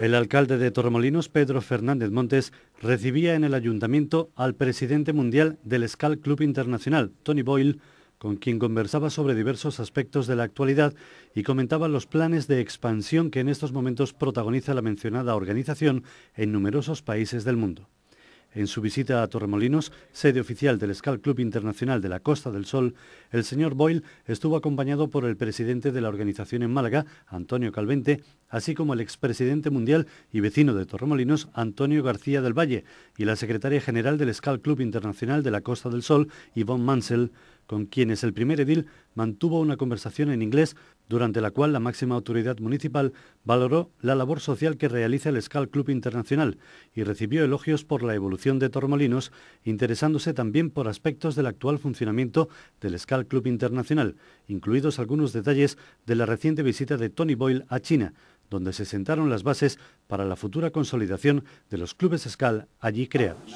El alcalde de Torremolinos, Pedro Fernández Montes, recibía en el ayuntamiento al presidente mundial del Scal Club Internacional, Tony Boyle, con quien conversaba sobre diversos aspectos de la actualidad y comentaba los planes de expansión que en estos momentos protagoniza la mencionada organización en numerosos países del mundo. En su visita a Torremolinos, sede oficial del Scal Club Internacional de la Costa del Sol, el señor Boyle estuvo acompañado por el presidente de la organización en Málaga, Antonio Calvente, así como el expresidente mundial y vecino de Torremolinos, Antonio García del Valle, y la secretaria general del Scal Club Internacional de la Costa del Sol, Yvonne Mansell con quienes el primer edil mantuvo una conversación en inglés durante la cual la máxima autoridad municipal valoró la labor social que realiza el Scal Club Internacional y recibió elogios por la evolución de Tormolinos, interesándose también por aspectos del actual funcionamiento del Scal Club Internacional, incluidos algunos detalles de la reciente visita de Tony Boyle a China, donde se sentaron las bases para la futura consolidación de los clubes Scal allí creados.